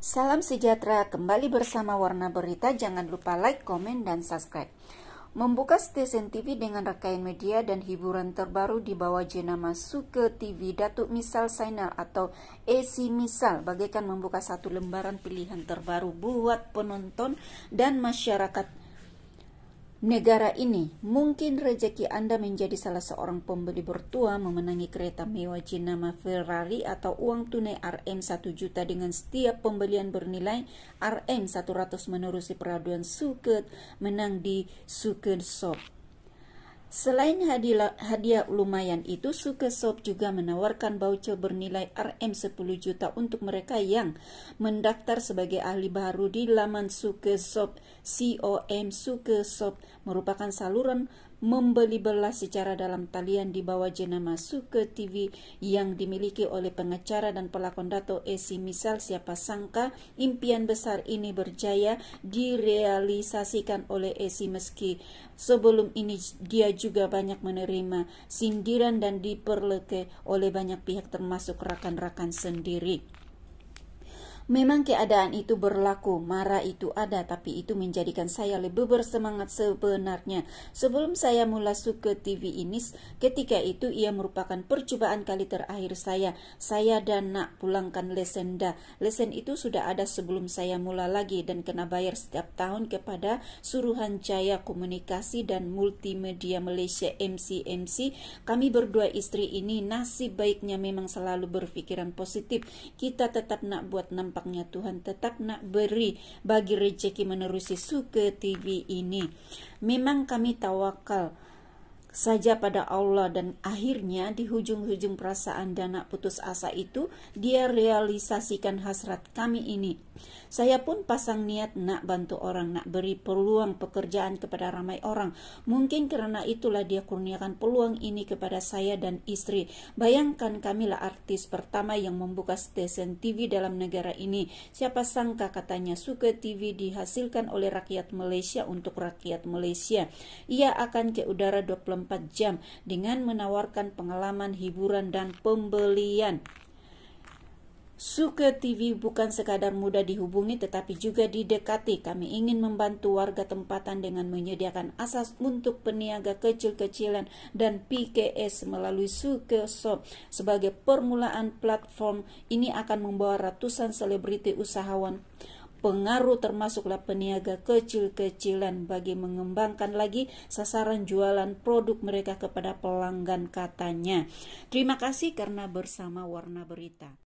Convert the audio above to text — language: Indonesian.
Salam sejahtera, kembali bersama Warna Berita. Jangan lupa like, komen, dan subscribe. Membuka stesen TV dengan rangkaian media dan hiburan terbaru di bawah jenama Suke TV Datuk Misal Sainal atau AC Misal bagaikan membuka satu lembaran pilihan terbaru buat penonton dan masyarakat negara ini. Mungkin rejeki Anda menjadi salah seorang pembeli bertua memenangi kereta mewah jenama Ferrari atau uang tunai RM 1 juta dengan setiap pembelian bernilai RM 100 menerusi peraduan Suket menang di Suket Shop. Selain hadiah, hadiah lumayan itu, Suke Shop juga menawarkan voucher bernilai RM10 juta untuk mereka yang mendaftar sebagai ahli baru di laman Suke Shop. COM Suke Shop merupakan saluran membeli belah secara dalam talian di bawah jenama Suke TV yang dimiliki oleh pengacara dan pelakon Dato Esi misal siapa sangka impian besar ini berjaya direalisasikan oleh Esi meski sebelum ini dia juga banyak menerima sindiran dan diperleke oleh banyak pihak termasuk rakan-rakan sendiri. Memang keadaan itu berlaku, marah itu ada, tapi itu menjadikan saya lebih bersemangat sebenarnya. Sebelum saya mulai suka TV ini, ketika itu ia merupakan percobaan kali terakhir saya. Saya dan nak pulangkan lesenda. Lesen itu sudah ada sebelum saya mula lagi dan kena bayar setiap tahun kepada Suruhan Jaya Komunikasi dan Multimedia Malaysia MCMC. Kami berdua istri ini nasib baiknya memang selalu berpikiran positif. Kita tetap nak buat nampak nampaknya Tuhan tetap nak beri bagi rejeki menerusi suke TV ini. Memang kami tawakal saja pada Allah dan akhirnya di hujung-hujung perasaan dana putus asa itu dia realisasikan hasrat kami ini. Saya pun pasang niat nak bantu orang, nak beri peluang pekerjaan kepada ramai orang. Mungkin karena itulah dia kurniakan peluang ini kepada saya dan istri. Bayangkan kamilah artis pertama yang membuka stesen TV dalam negara ini. Siapa sangka katanya suka TV dihasilkan oleh rakyat Malaysia untuk rakyat Malaysia. Ia akan ke udara 24 24 jam dengan menawarkan pengalaman hiburan dan pembelian. Suke TV bukan sekadar mudah dihubungi tetapi juga didekati. Kami ingin membantu warga tempatan dengan menyediakan asas untuk peniaga kecil-kecilan dan PKS melalui Suke Shop. Sebagai permulaan platform ini akan membawa ratusan selebriti usahawan pengaruh termasuklah peniaga kecil-kecilan bagi mengembangkan lagi sasaran jualan produk mereka kepada pelanggan katanya. Terima kasih karena bersama Warna Berita.